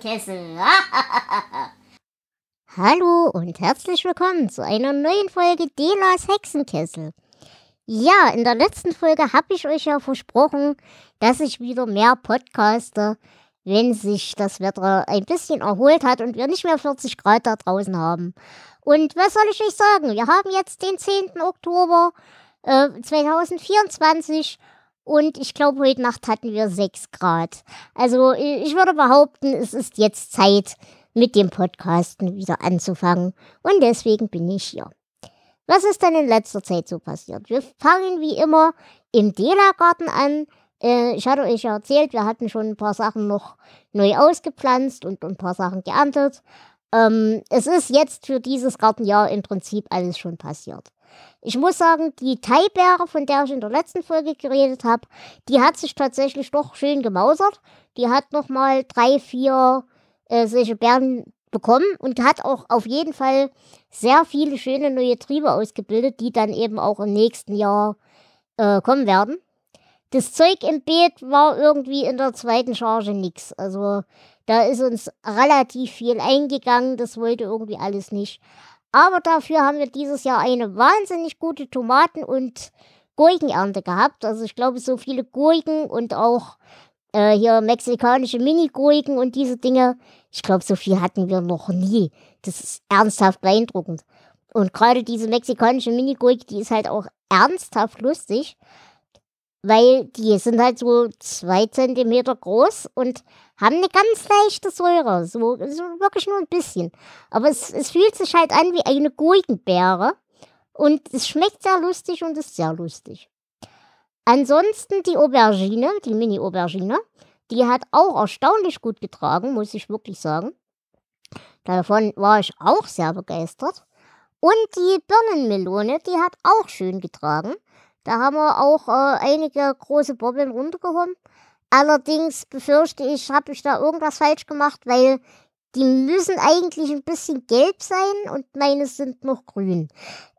Kessel. Hallo und herzlich willkommen zu einer neuen Folge Delas Hexenkessel. Ja, in der letzten Folge habe ich euch ja versprochen, dass ich wieder mehr podcaste, wenn sich das Wetter ein bisschen erholt hat und wir nicht mehr 40 Grad da draußen haben. Und was soll ich euch sagen? Wir haben jetzt den 10. Oktober äh, 2024 und ich glaube, heute Nacht hatten wir 6 Grad. Also ich würde behaupten, es ist jetzt Zeit, mit dem Podcasten wieder anzufangen. Und deswegen bin ich hier. Was ist denn in letzter Zeit so passiert? Wir fangen wie immer im Dela-Garten an. Äh, ich hatte euch ja erzählt, wir hatten schon ein paar Sachen noch neu ausgepflanzt und ein paar Sachen geerntet. Ähm, es ist jetzt für dieses Gartenjahr im Prinzip alles schon passiert. Ich muss sagen, die Teibäre, von der ich in der letzten Folge geredet habe, die hat sich tatsächlich doch schön gemausert. Die hat nochmal drei, vier äh, solche Bären bekommen und hat auch auf jeden Fall sehr viele schöne neue Triebe ausgebildet, die dann eben auch im nächsten Jahr äh, kommen werden. Das Zeug im Beet war irgendwie in der zweiten Charge nichts. Also da ist uns relativ viel eingegangen. Das wollte irgendwie alles nicht. Aber dafür haben wir dieses Jahr eine wahnsinnig gute Tomaten- und Gurkenernte gehabt. Also ich glaube, so viele Gurken und auch äh, hier mexikanische Mini-Gurken und diese Dinge. Ich glaube, so viel hatten wir noch nie. Das ist ernsthaft beeindruckend. Und gerade diese mexikanische Mini-Gurke, die ist halt auch ernsthaft lustig weil die sind halt so zwei Zentimeter groß und haben eine ganz leichte Säure, so, so wirklich nur ein bisschen. Aber es, es fühlt sich halt an wie eine Gurkenbeere und es schmeckt sehr lustig und ist sehr lustig. Ansonsten die Aubergine, die Mini-Aubergine, die hat auch erstaunlich gut getragen, muss ich wirklich sagen. Davon war ich auch sehr begeistert. Und die Birnenmelone, die hat auch schön getragen. Da haben wir auch äh, einige große Bobbeln runtergehoben. Allerdings befürchte ich, habe ich da irgendwas falsch gemacht, weil die müssen eigentlich ein bisschen gelb sein und meine sind noch grün.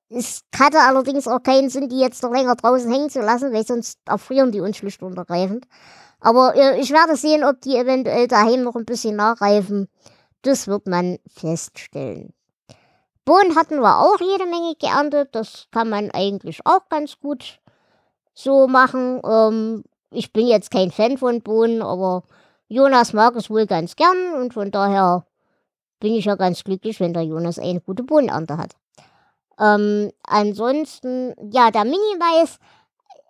Es hatte allerdings auch keinen Sinn, die jetzt noch länger draußen hängen zu lassen, weil sonst erfrieren die uns schlicht und ergreifend. Aber äh, ich werde sehen, ob die eventuell daheim noch ein bisschen nachreifen. Das wird man feststellen. Bohnen hatten wir auch jede Menge geerntet. Das kann man eigentlich auch ganz gut so machen. Ähm, ich bin jetzt kein Fan von Bohnen, aber Jonas mag es wohl ganz gern und von daher bin ich ja ganz glücklich, wenn der Jonas eine gute Bohnenernte hat. Ähm, ansonsten, ja, der Mini-Mais,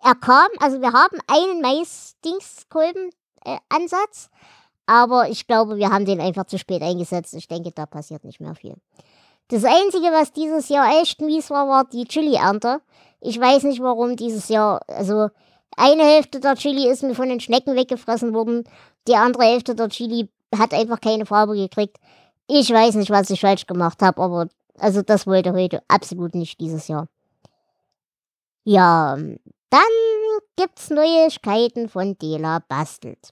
er kam, also wir haben einen Mais-Dingskolben-Ansatz, äh, aber ich glaube, wir haben den einfach zu spät eingesetzt. Ich denke, da passiert nicht mehr viel. Das Einzige, was dieses Jahr echt mies war, war die Chili-Ernte. Ich weiß nicht, warum dieses Jahr, also eine Hälfte der Chili ist mir von den Schnecken weggefressen worden, die andere Hälfte der Chili hat einfach keine Farbe gekriegt. Ich weiß nicht, was ich falsch gemacht habe, aber also das wollte heute absolut nicht dieses Jahr. Ja, dann gibt's Neuigkeiten von Dela Bastelt.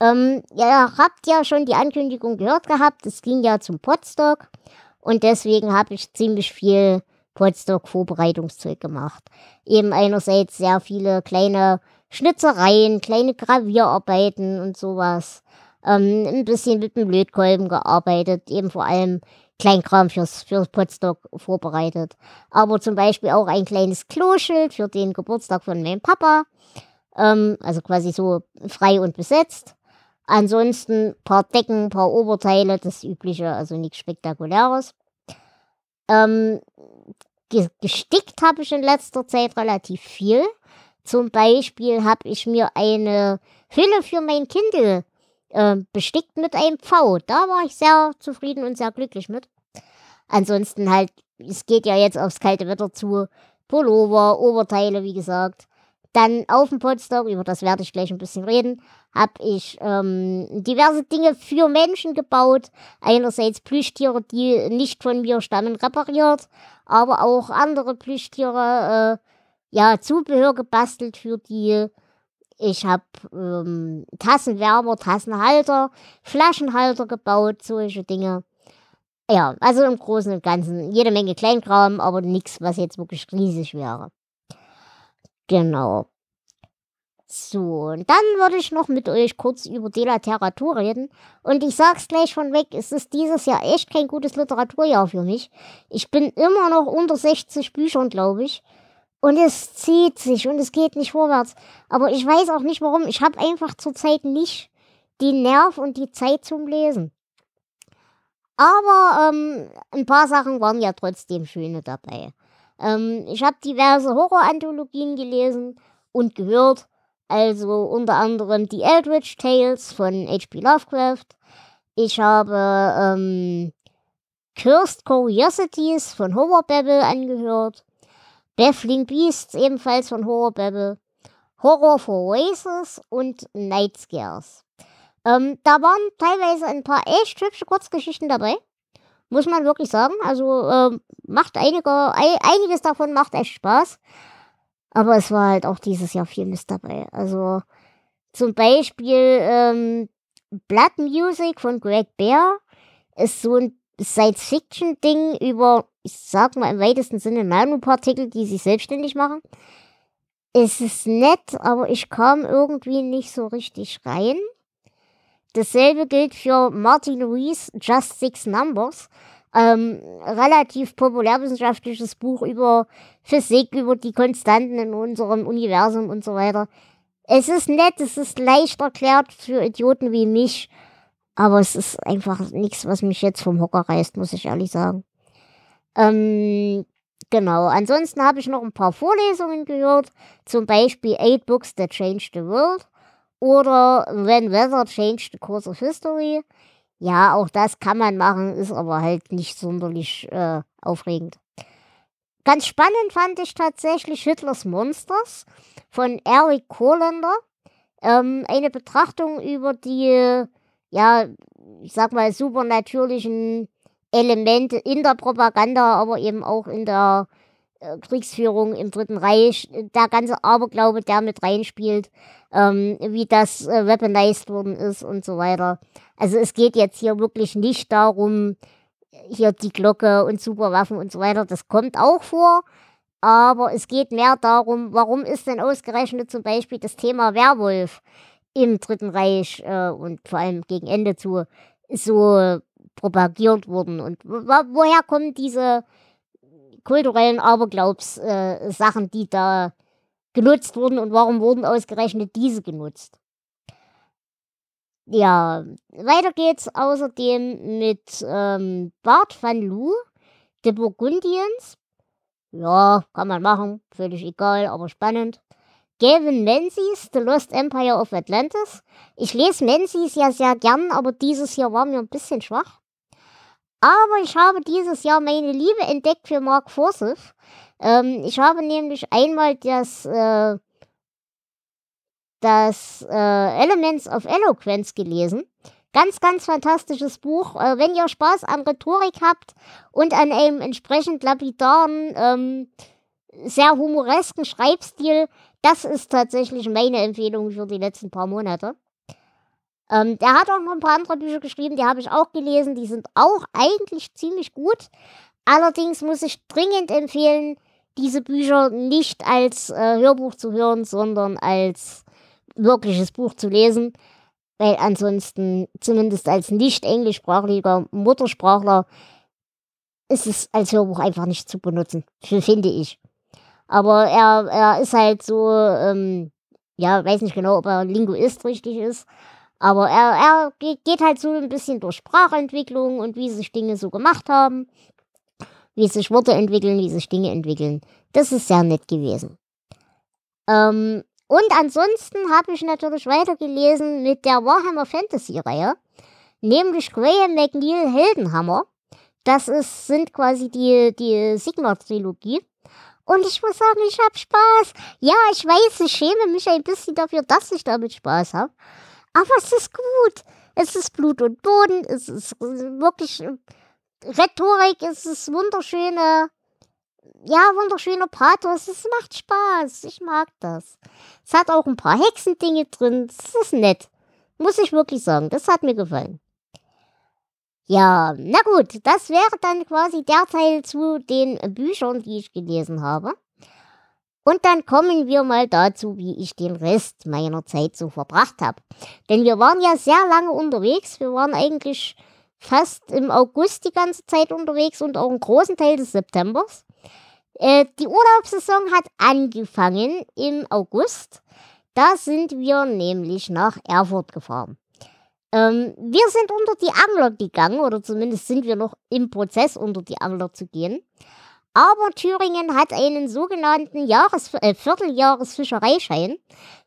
Ähm, ihr habt ja schon die Ankündigung gehört gehabt, es ging ja zum Podstock und deswegen habe ich ziemlich viel Potsdok-Vorbereitungszeug gemacht. Eben einerseits sehr viele kleine Schnitzereien, kleine Gravierarbeiten und sowas. Ähm, ein bisschen mit dem Lötkolben gearbeitet, eben vor allem Kleinkram fürs, fürs Potsdok vorbereitet. Aber zum Beispiel auch ein kleines Kloschild für den Geburtstag von meinem Papa. Ähm, also quasi so frei und besetzt. Ansonsten paar Decken, paar Oberteile, das übliche, also nichts Spektakuläres. Ähm, gestickt habe ich in letzter Zeit relativ viel. Zum Beispiel habe ich mir eine Hülle für mein Kindle äh, bestickt mit einem Pfau. Da war ich sehr zufrieden und sehr glücklich mit. Ansonsten halt, es geht ja jetzt aufs kalte Wetter zu. Pullover, Oberteile, wie gesagt. Dann auf dem Podstock, über das werde ich gleich ein bisschen reden, habe ich ähm, diverse Dinge für Menschen gebaut. Einerseits Plüschtiere, die nicht von mir stammen, repariert, aber auch andere Plüschtiere, äh, ja, Zubehör gebastelt für die. Ich habe ähm, Tassenwärmer, Tassenhalter, Flaschenhalter gebaut, solche Dinge. Ja, also im Großen und Ganzen jede Menge Kleinkram, aber nichts, was jetzt wirklich riesig wäre. Genau. So, und dann würde ich noch mit euch kurz über De La Terratur reden. Und ich sag's gleich von weg, es ist dieses Jahr echt kein gutes Literaturjahr für mich. Ich bin immer noch unter 60 Büchern, glaube ich. Und es zieht sich und es geht nicht vorwärts. Aber ich weiß auch nicht warum. Ich habe einfach zurzeit nicht die Nerv und die Zeit zum Lesen. Aber ähm, ein paar Sachen waren ja trotzdem schöne dabei. Ähm, ich habe diverse Horror-Anthologien gelesen und gehört, also unter anderem die Eldritch Tales von H.P. Lovecraft. Ich habe ähm, Cursed Curiosities von Horror Babble angehört. Baffling Beasts ebenfalls von Horror Babble. Horror for Races und Night Scares. Ähm, da waren teilweise ein paar echt hübsche Kurzgeschichten dabei. Muss man wirklich sagen. Also ähm, macht einige, einiges davon macht echt Spaß. Aber es war halt auch dieses Jahr viel Mist dabei. Also zum Beispiel ähm, Blood Music von Greg Bear ist so ein Science-Fiction-Ding über, ich sag mal im weitesten Sinne Nanopartikel, die sich selbstständig machen. Es ist nett, aber ich kam irgendwie nicht so richtig rein. Dasselbe gilt für Martin Rees Just Six Numbers. Ähm, relativ populärwissenschaftliches Buch über Physik, über die Konstanten in unserem Universum und so weiter. Es ist nett, es ist leicht erklärt für Idioten wie mich, aber es ist einfach nichts, was mich jetzt vom Hocker reißt, muss ich ehrlich sagen. Ähm, genau, ansonsten habe ich noch ein paar Vorlesungen gehört, zum Beispiel Eight Books That Changed the World oder When Weather Changed the Course of History. Ja, auch das kann man machen, ist aber halt nicht sonderlich äh, aufregend. Ganz spannend fand ich tatsächlich Hitlers Monsters von Eric Kohländer. Ähm, eine Betrachtung über die, ja, ich sag mal, supernatürlichen Elemente in der Propaganda, aber eben auch in der äh, Kriegsführung im Dritten Reich, äh, der ganze Aberglaube, der mit reinspielt, ähm, wie das äh, weaponized worden ist und so weiter. Also es geht jetzt hier wirklich nicht darum, hier die Glocke und Superwaffen und so weiter, das kommt auch vor. Aber es geht mehr darum, warum ist denn ausgerechnet zum Beispiel das Thema Werwolf im Dritten Reich äh, und vor allem gegen Ende zu so propagiert worden und woher kommen diese kulturellen Aberglaubssachen, äh, die da genutzt wurden und warum wurden ausgerechnet diese genutzt. Ja, weiter geht's außerdem mit ähm, Bart van Loo, de Burgundiens. Ja, kann man machen, völlig egal, aber spannend. Gavin Menzies, The Lost Empire of Atlantis. Ich lese Menzies ja sehr gern, aber dieses hier war mir ein bisschen schwach. Aber ich habe dieses Jahr meine Liebe entdeckt für Mark Forsyth. Ähm, ich habe nämlich einmal das, äh, das äh, Elements of Eloquence gelesen. Ganz, ganz fantastisches Buch. Äh, wenn ihr Spaß an Rhetorik habt und an einem entsprechend lapidaren, ähm, sehr humoresken Schreibstil, das ist tatsächlich meine Empfehlung für die letzten paar Monate. Ähm, der hat auch noch ein paar andere Bücher geschrieben, die habe ich auch gelesen. Die sind auch eigentlich ziemlich gut. Allerdings muss ich dringend empfehlen, diese Bücher nicht als äh, Hörbuch zu hören, sondern als wirkliches Buch zu lesen. Weil ansonsten, zumindest als nicht englischsprachiger Muttersprachler, ist es als Hörbuch einfach nicht zu benutzen, finde ich. Aber er, er ist halt so, ähm, ja, weiß nicht genau, ob er Linguist richtig ist, aber er, er geht halt so ein bisschen durch Sprachentwicklung und wie sich Dinge so gemacht haben, wie sich Worte entwickeln, wie sich Dinge entwickeln. Das ist sehr nett gewesen. Ähm, und ansonsten habe ich natürlich weitergelesen mit der Warhammer Fantasy Reihe, nämlich Graham McNeil Heldenhammer. Das ist, sind quasi die, die Sigma-Trilogie. Und ich muss sagen, ich habe Spaß. Ja, ich weiß, ich schäme mich ein bisschen dafür, dass ich damit Spaß habe. Aber es ist gut. Es ist Blut und Boden. Es ist wirklich Rhetorik. Es ist wunderschöne, ja, wunderschöne Pathos. Es macht Spaß. Ich mag das. Es hat auch ein paar Hexendinge drin. Es ist nett. Muss ich wirklich sagen. Das hat mir gefallen. Ja, na gut, das wäre dann quasi der Teil zu den Büchern, die ich gelesen habe. Und dann kommen wir mal dazu, wie ich den Rest meiner Zeit so verbracht habe. Denn wir waren ja sehr lange unterwegs. Wir waren eigentlich fast im August die ganze Zeit unterwegs und auch einen großen Teil des Septembers. Äh, die Urlaubssaison hat angefangen im August. Da sind wir nämlich nach Erfurt gefahren. Ähm, wir sind unter die Angler gegangen, oder zumindest sind wir noch im Prozess, unter die Angler zu gehen. Aber Thüringen hat einen sogenannten Jahres äh, Vierteljahresfischereischein,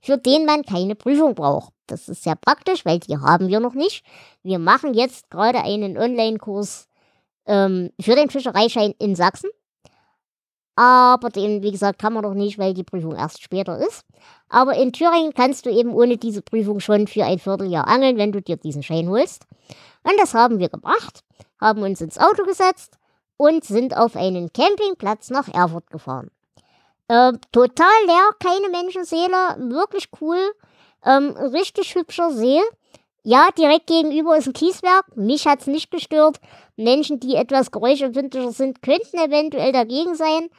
für den man keine Prüfung braucht. Das ist sehr praktisch, weil die haben wir noch nicht. Wir machen jetzt gerade einen Online-Kurs ähm, für den Fischereischein in Sachsen. Aber den, wie gesagt, kann man noch nicht, weil die Prüfung erst später ist. Aber in Thüringen kannst du eben ohne diese Prüfung schon für ein Vierteljahr angeln, wenn du dir diesen Schein holst. Und das haben wir gemacht, haben uns ins Auto gesetzt und sind auf einen Campingplatz nach Erfurt gefahren. Ähm, total leer, keine Menschenseele, wirklich cool, ähm, richtig hübscher See. Ja, direkt gegenüber ist ein Kieswerk. Mich hat's nicht gestört. Menschen, die etwas geräuschempfindlicher sind, könnten eventuell dagegen sein.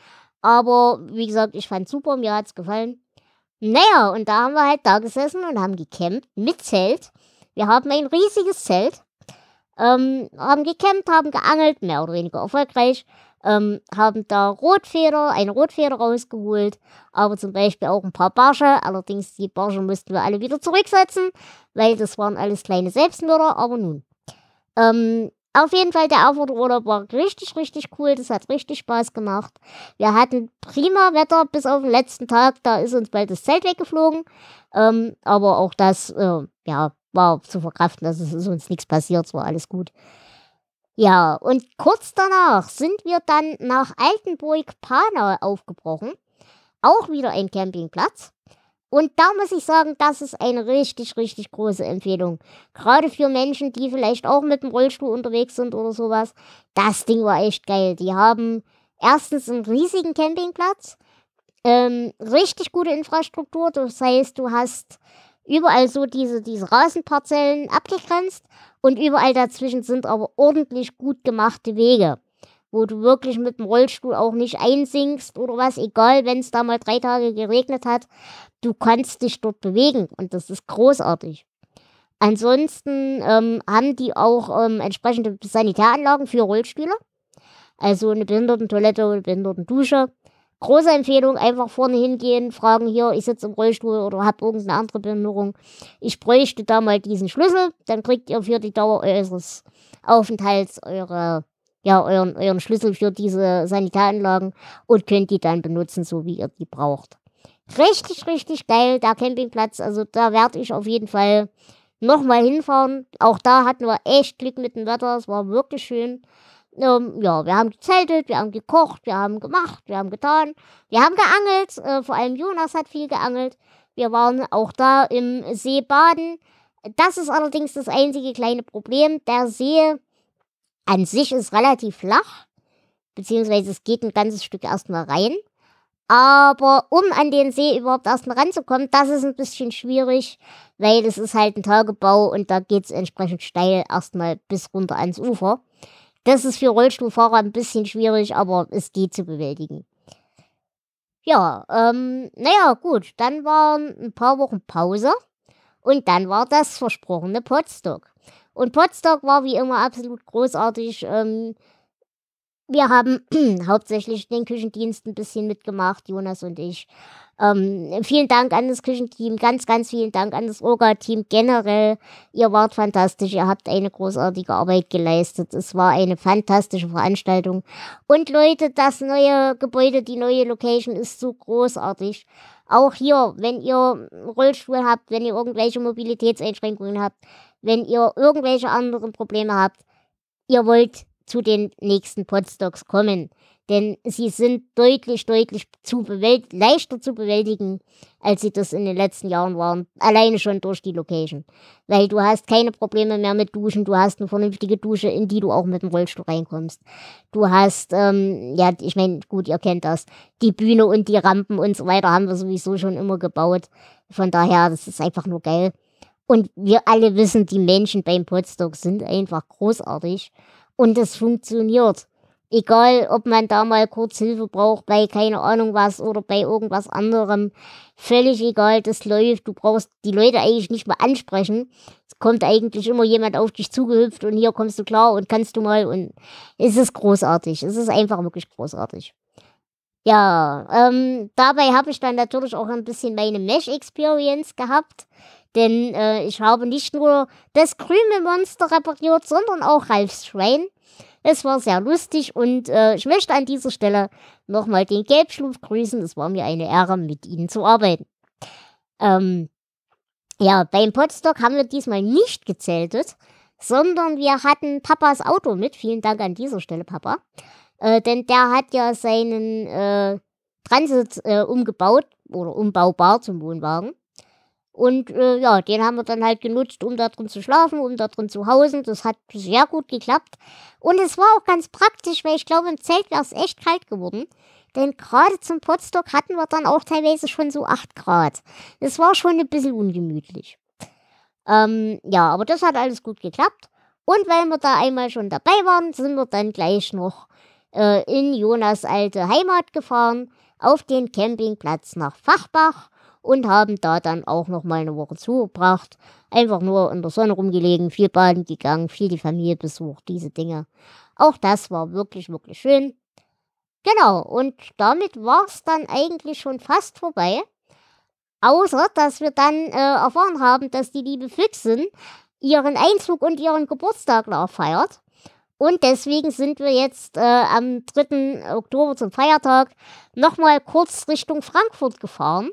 Aber wie gesagt, ich fand's super, mir hat's gefallen. Naja, und da haben wir halt da gesessen und haben gecampt mit Zelt. Wir haben ein riesiges Zelt ähm, haben gekämpft, haben geangelt, mehr oder weniger erfolgreich, ähm, haben da Rotfeder, eine Rotfeder rausgeholt, aber zum Beispiel auch ein paar Barsche. Allerdings, die Barsche mussten wir alle wieder zurücksetzen, weil das waren alles kleine Selbstmörder, aber nun. Ähm, auf jeden Fall, der Erfurterurlaub war richtig, richtig cool. Das hat richtig Spaß gemacht. Wir hatten prima Wetter bis auf den letzten Tag. Da ist uns bald das Zelt weggeflogen. Ähm, aber auch das, äh, ja, war zu verkraften, dass es uns nichts passiert, es war alles gut. Ja, und kurz danach sind wir dann nach Altenburg-Panau aufgebrochen. Auch wieder ein Campingplatz. Und da muss ich sagen, das ist eine richtig, richtig große Empfehlung. Gerade für Menschen, die vielleicht auch mit dem Rollstuhl unterwegs sind oder sowas. Das Ding war echt geil. Die haben erstens einen riesigen Campingplatz, ähm, richtig gute Infrastruktur. Das heißt, du hast überall so diese, diese Rasenparzellen abgegrenzt und überall dazwischen sind aber ordentlich gut gemachte Wege, wo du wirklich mit dem Rollstuhl auch nicht einsinkst oder was, egal, wenn es da mal drei Tage geregnet hat, du kannst dich dort bewegen und das ist großartig. Ansonsten ähm, haben die auch ähm, entsprechende Sanitäranlagen für Rollstühle, also eine Behindertentoilette, eine Behindertendusche Große Empfehlung, einfach vorne hingehen, fragen hier, ich sitze im Rollstuhl oder habe irgendeine andere Behinderung. Ich bräuchte da mal diesen Schlüssel, dann kriegt ihr für die Dauer eures Aufenthalts eure, ja, euren, euren Schlüssel für diese Sanitäranlagen und könnt die dann benutzen, so wie ihr die braucht. Richtig, richtig geil, der Campingplatz. Also da werde ich auf jeden Fall nochmal hinfahren. Auch da hatten wir echt Glück mit dem Wetter. Es war wirklich schön. Ähm, ja, wir haben gezeltet, wir haben gekocht, wir haben gemacht, wir haben getan, wir haben geangelt. Äh, vor allem Jonas hat viel geangelt. Wir waren auch da im See baden. Das ist allerdings das einzige kleine Problem. Der See an sich ist relativ flach, beziehungsweise es geht ein ganzes Stück erstmal rein. Aber um an den See überhaupt erstmal ranzukommen, das ist ein bisschen schwierig, weil es ist halt ein Tagebau und da geht es entsprechend steil erstmal bis runter ans Ufer. Das ist für Rollstuhlfahrer ein bisschen schwierig, aber es geht zu bewältigen. Ja, ähm, naja, gut. Dann waren ein paar Wochen Pause und dann war das versprochene Potstock. Und Potstock war wie immer absolut großartig. Ähm, wir haben hauptsächlich den Küchendienst ein bisschen mitgemacht, Jonas und ich. Ähm, vielen Dank an das Küchenteam, ganz, ganz vielen Dank an das Orga-Team generell. Ihr wart fantastisch, ihr habt eine großartige Arbeit geleistet. Es war eine fantastische Veranstaltung. Und Leute, das neue Gebäude, die neue Location ist so großartig. Auch hier, wenn ihr Rollstuhl habt, wenn ihr irgendwelche Mobilitätseinschränkungen habt, wenn ihr irgendwelche anderen Probleme habt, ihr wollt zu den nächsten Podstocks kommen. Denn sie sind deutlich, deutlich zu leichter zu bewältigen, als sie das in den letzten Jahren waren. Alleine schon durch die Location. Weil du hast keine Probleme mehr mit Duschen, du hast eine vernünftige Dusche, in die du auch mit dem Rollstuhl reinkommst. Du hast, ähm, ja, ich meine, gut, ihr kennt das. Die Bühne und die Rampen und so weiter haben wir sowieso schon immer gebaut. Von daher, das ist einfach nur geil. Und wir alle wissen, die Menschen beim Podstock sind einfach großartig. Und es funktioniert. Egal, ob man da mal kurz Hilfe braucht, bei keine Ahnung was oder bei irgendwas anderem. Völlig egal, das läuft. Du brauchst die Leute eigentlich nicht mehr ansprechen. Es kommt eigentlich immer jemand auf dich zugehüpft und hier kommst du klar und kannst du mal und es ist großartig. Es ist einfach wirklich großartig. Ja, ähm, dabei habe ich dann natürlich auch ein bisschen meine Mesh-Experience gehabt. Denn äh, ich habe nicht nur das grüne Monster repariert, sondern auch Ralfs Schwein. Es war sehr lustig und äh, ich möchte an dieser Stelle nochmal den Gelbschlumpf grüßen. Es war mir eine Ehre, mit Ihnen zu arbeiten. Ähm, ja, beim Podstock haben wir diesmal nicht gezeltet, sondern wir hatten Papas Auto mit. Vielen Dank an dieser Stelle, Papa. Äh, denn der hat ja seinen äh, Transit äh, umgebaut oder umbaubar zum Wohnwagen. Und äh, ja, den haben wir dann halt genutzt, um da drin zu schlafen, um da drin zu hausen. Das hat sehr gut geklappt. Und es war auch ganz praktisch, weil ich glaube, im Zelt wäre es echt kalt geworden. Denn gerade zum Potsdok hatten wir dann auch teilweise schon so 8 Grad. Es war schon ein bisschen ungemütlich. Ähm, ja, aber das hat alles gut geklappt. Und weil wir da einmal schon dabei waren, sind wir dann gleich noch äh, in Jonas alte Heimat gefahren, auf den Campingplatz nach Fachbach und haben da dann auch nochmal eine Woche zugebracht. Einfach nur in der Sonne rumgelegen, viel baden gegangen, viel die Familie besucht, diese Dinge. Auch das war wirklich, wirklich schön. Genau, und damit war es dann eigentlich schon fast vorbei. Außer, dass wir dann äh, erfahren haben, dass die liebe Füchsin ihren Einzug und ihren Geburtstag noch feiert. Und deswegen sind wir jetzt äh, am 3. Oktober zum Feiertag nochmal kurz Richtung Frankfurt gefahren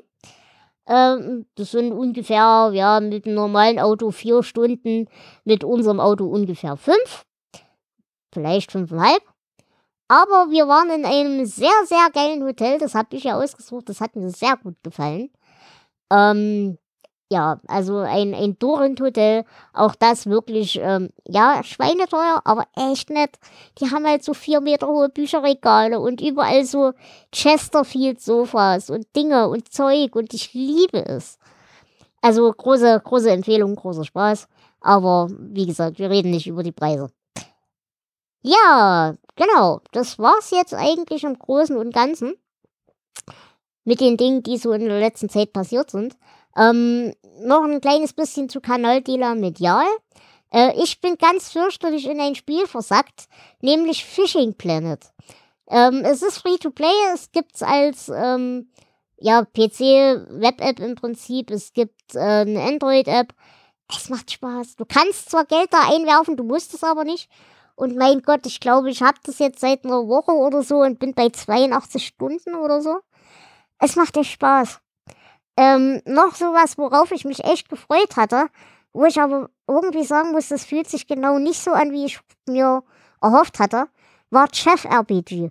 ähm, das sind ungefähr, ja, mit einem normalen Auto vier Stunden, mit unserem Auto ungefähr fünf, vielleicht fünfeinhalb. Aber wir waren in einem sehr, sehr geilen Hotel, das habe ich ja ausgesucht, das hat mir sehr gut gefallen. Ähm, ja, also ein, ein Dorenthotel, auch das wirklich, ähm, ja, schweineteuer, aber echt nett. Die haben halt so vier Meter hohe Bücherregale und überall so Chesterfield-Sofas und Dinge und Zeug und ich liebe es. Also große, große Empfehlung, großer Spaß. Aber wie gesagt, wir reden nicht über die Preise. Ja, genau, das war's jetzt eigentlich im Großen und Ganzen mit den Dingen, die so in der letzten Zeit passiert sind. Ähm, noch ein kleines bisschen zu Kanaldealer Medial. Äh, ich bin ganz fürchterlich in ein Spiel versackt, nämlich Fishing Planet. Ähm, es ist free to play, es gibt es als ähm, ja, PC-Web-App im Prinzip, es gibt äh, eine Android-App. Es macht Spaß. Du kannst zwar Geld da einwerfen, du musst es aber nicht. Und mein Gott, ich glaube, ich habe das jetzt seit einer Woche oder so und bin bei 82 Stunden oder so. Es macht echt Spaß. Ähm, noch sowas, worauf ich mich echt gefreut hatte, wo ich aber irgendwie sagen muss, das fühlt sich genau nicht so an, wie ich mir erhofft hatte, war Chef RPG.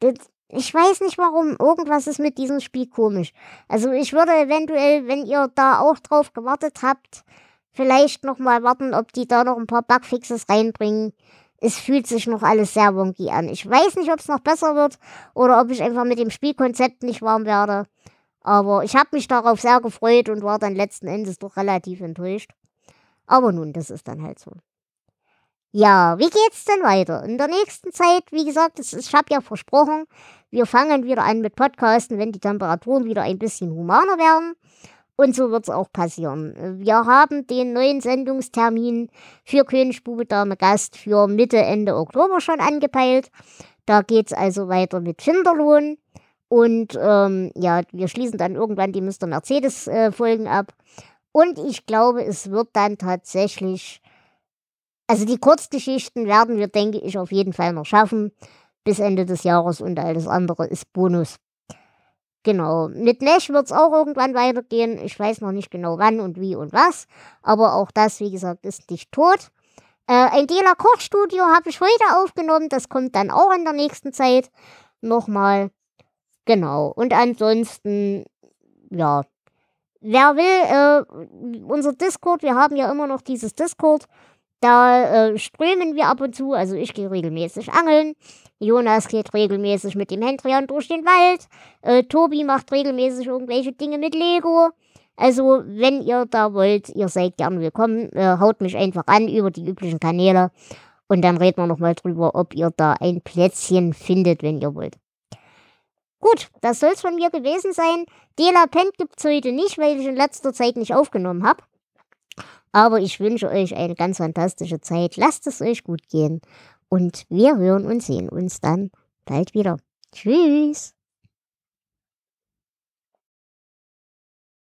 Das, ich weiß nicht warum, irgendwas ist mit diesem Spiel komisch. Also ich würde eventuell, wenn ihr da auch drauf gewartet habt, vielleicht nochmal warten, ob die da noch ein paar Bugfixes reinbringen. Es fühlt sich noch alles sehr wonky an. Ich weiß nicht, ob es noch besser wird oder ob ich einfach mit dem Spielkonzept nicht warm werde. Aber ich habe mich darauf sehr gefreut und war dann letzten Endes doch relativ enttäuscht. Aber nun, das ist dann halt so. Ja, wie geht's denn weiter? In der nächsten Zeit, wie gesagt, ist, ich habe ja versprochen, wir fangen wieder an mit Podcasten, wenn die Temperaturen wieder ein bisschen humaner werden. Und so wird es auch passieren. Wir haben den neuen Sendungstermin für Königsbube Dame Gast für Mitte, Ende Oktober schon angepeilt. Da geht es also weiter mit Finderlohn. Und ähm, ja, wir schließen dann irgendwann die Mr. Mercedes-Folgen äh, ab. Und ich glaube, es wird dann tatsächlich, also die Kurzgeschichten werden wir, denke ich, auf jeden Fall noch schaffen bis Ende des Jahres und alles andere ist Bonus. Genau, mit Nash wird es auch irgendwann weitergehen. Ich weiß noch nicht genau wann und wie und was, aber auch das, wie gesagt, ist nicht tot. Äh, ein Dela Kochstudio habe ich heute aufgenommen, das kommt dann auch in der nächsten Zeit nochmal. Genau. Und ansonsten, ja. Wer will, äh, unser Discord, wir haben ja immer noch dieses Discord. Da äh, strömen wir ab und zu. Also ich gehe regelmäßig angeln. Jonas geht regelmäßig mit dem Hendrian durch den Wald. Äh, Tobi macht regelmäßig irgendwelche Dinge mit Lego. Also, wenn ihr da wollt, ihr seid gern willkommen. Äh, haut mich einfach an über die üblichen Kanäle. Und dann reden wir nochmal drüber, ob ihr da ein Plätzchen findet, wenn ihr wollt. Gut, das soll's von mir gewesen sein. Dela Pent gibt's heute nicht, weil ich in letzter Zeit nicht aufgenommen habe. Aber ich wünsche euch eine ganz fantastische Zeit. Lasst es euch gut gehen. Und wir hören und sehen uns dann bald wieder. Tschüss.